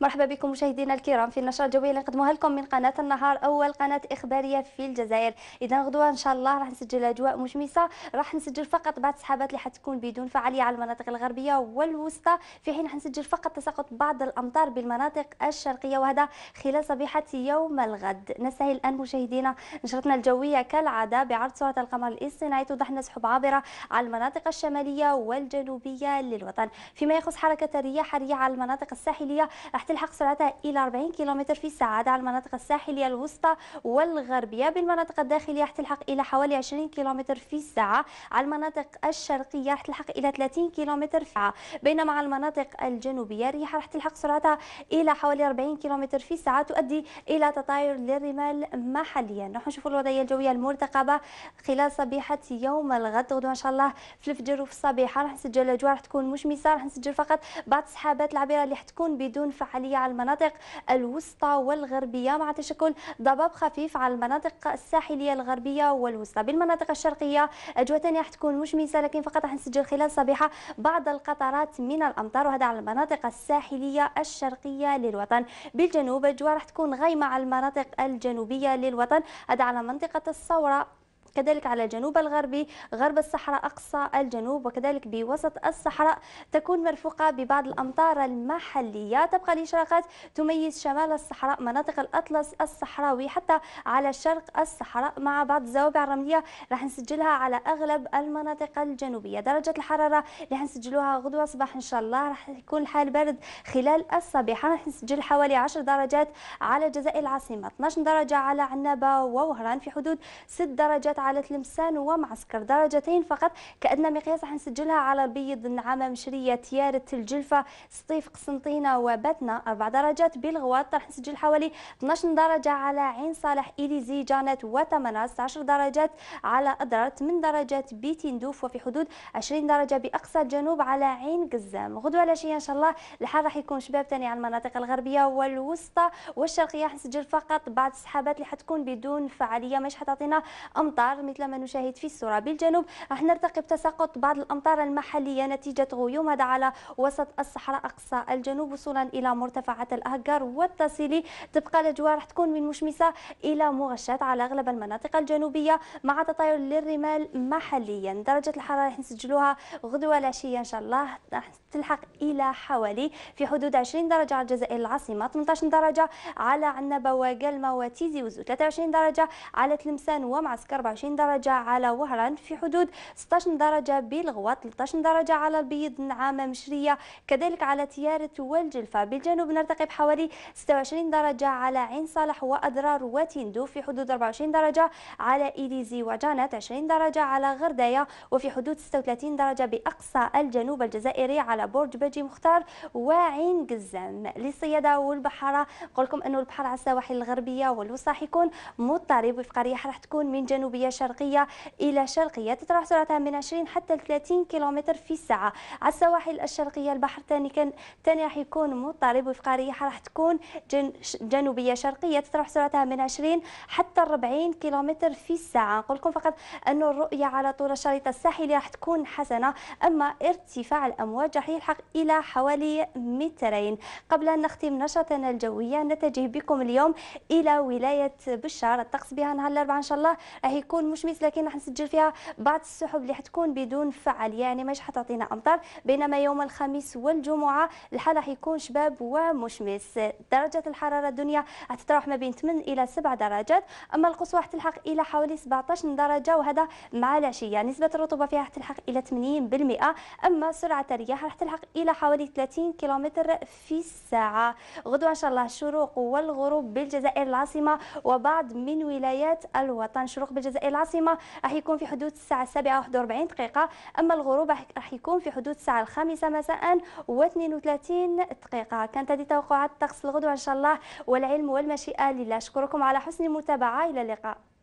مرحبا بكم مشاهدينا الكرام في النشره الجويه اللي نقدموها لكم من قناه النهار اول قناه اخباريه في الجزائر اذا غدوه ان شاء الله راح نسجل اجواء مشمسه راح نسجل فقط بعض السحابات اللي حتكون بدون فعاليه على المناطق الغربيه والوسطى في حين حنسجل فقط تساقط بعض الامطار بالمناطق الشرقيه وهذا خلال صبيحه يوم الغد نستهل الان مشاهدينا نشرتنا الجويه كالعاده بعرض صوره القمر الاصطناعي توضح لنا سحب عابره على المناطق الشماليه والجنوبيه للوطن فيما يخص حركه الرياح الرياح على المناطق الساحليه راح تلحق سرعتها إلى 40 كم في الساعة على المناطق الساحلية الوسطى والغربية بالمناطق الداخلية تلحق إلى حوالي 20 كم في الساعة على المناطق الشرقية تلحق إلى 30 كم في الساعة بينما على المناطق الجنوبية الرياح راح تلحق سرعتها إلى حوالي 40 كم في الساعة تؤدي إلى تطاير للرمال محليا نحن نشوف الوضعية الجوية المرتقبة خلال صبيحة يوم الغد غدوة إن شاء الله في الفجر وفي الصبيحة راح نسجل الأجواء راح تكون مشمسة راح نسجل فقط بعض السحابات العابره اللي راح تكون بدون فعل حالية على المناطق الوسطى والغربية مع تشكل ضباب خفيف على المناطق الساحلية الغربية والوسطى بالمناطق الشرقية أجواء ثانية راح تكون مشمسة لكن فقط راح نسجل خلال صباحة بعض القطرات من الأمطار وهذا على المناطق الساحلية الشرقية للوطن بالجنوب أجواء راح تكون غايمة على المناطق الجنوبية للوطن هذا على منطقة الثورة كذلك على الجنوب الغربي غرب الصحراء أقصى الجنوب وكذلك بوسط الصحراء تكون مرفوقة ببعض الأمطار المحلية تبقى الإشراقات تميز شمال الصحراء مناطق الأطلس الصحراوي حتى على شرق الصحراء مع بعض الزوابع الرملية راح نسجلها على أغلب المناطق الجنوبية درجة الحرارة اللي حنسجلوها غدوة صباح إن شاء الله راح يكون الحال بارد خلال الصباح راح نسجل حوالي 10 درجات على جزائر العاصمة 12 درجة على عنابة ووهران في حدود 6 درجات على تلمسان ومعسكر درجتين فقط كأدنى مقياس حنسجلها على بيض النعامة مشرية تيارت الجلفة سطيف قسنطينة وبتنا أربع درجات بالغواط راح نسجل حوالي 12 درجة على عين صالح إليزي جانت وتمناس 10 درجات على أدرار 8 درجات بتندوف وفي حدود 20 درجة بأقصى الجنوب على عين قزام غدوة العشية إن شاء الله الحال راح يكون شباب تاني على المناطق الغربية والوسطى والشرقية حنسجل فقط بعض السحابات اللي حتكون بدون فعالية مش حتعطينا أمطار الأمطار مثل ما نشاهد في الصورة بالجنوب راح نرتقب تساقط بعض الأمطار المحلية نتيجة غيوم هذا على وسط الصحراء أقصى الجنوب وصولا إلى مرتفعات الاهجار والتصيلي تبقى الأجواء راح تكون من مشمسة إلى مغشاة على أغلب المناطق الجنوبية مع تطاير للرمال محليا درجة الحرارة راح نسجلوها غدوة العشية إن شاء الله راح تلحق إلى حوالي في حدود 20 درجة على الجزائر العاصمة 18 درجة على عنبة وقلمة وتيزي وزو 23 درجة على تلمسان ومعسكر 24 25 درجة على وهران في حدود 16 درجة بالغوة 13 درجة على البيض نعامة مشرية كذلك على تيارت والجلفة بالجنوب نرتقي بحوالي 26 درجة على عين صالح وأضرار وتندو في حدود 24 درجة على إيليزي وجانت 20 درجة على غردية وفي حدود 36 درجة بأقصى الجنوب الجزائري على برج بجي مختار وعين قزام للصيادة والبحارة نقول لكم أنه البحر على السواحل الغربية والوسطى حيكون مضطرب وفي قرية راح تكون من جنوبية شرقية إلى شرقية تتراوح سرعتها من 20 حتى 30 كيلومتر في الساعة على السواحل الشرقية البحر الثاني كان الثاني راح يكون مضطرب وفق رياح راح تكون جن جنوبية شرقية تتراوح سرعتها من 20 حتى 40 كيلومتر في الساعة نقول لكم فقط أن الرؤية على طول الشريط الساحلي راح تكون حسنة أما ارتفاع الأمواج راح يلحق إلى حوالي مترين قبل أن نختم نشرتنا الجوية نتجه بكم اليوم إلى ولاية بشار الطقس بها نهار الأربعاء إن شاء الله راح يكون حتكون مشمسه لكن راح نسجل فيها بعض السحب اللي حتكون بدون فعاليه يعني مش حتعطينا امطار بينما يوم الخميس والجمعه الحال راح يكون شباب ومشمس درجه الحراره الدنيا حتتراوح ما بين 8 الى 7 درجات اما القصوى حتلحق الى حوالي 17 درجه وهذا مع العشيه نسبه الرطوبه فيها حتلحق الى 80% اما سرعه الرياح راح تلحق الى حوالي 30 كيلومتر في الساعه غدوه ان شاء الله الشروق والغروب بالجزائر العاصمه وبعض من ولايات الوطن شروق بالجزائر العاصمه راح يكون في حدود الساعه 7 41 دقيقه اما الغروب راح يكون في حدود الساعه الخامسة مساء و32 دقيقه كانت هذه توقعات الطقس الغدوه ان شاء الله والعلم والمشيئه لله اشكركم على حسن المتابعه الى اللقاء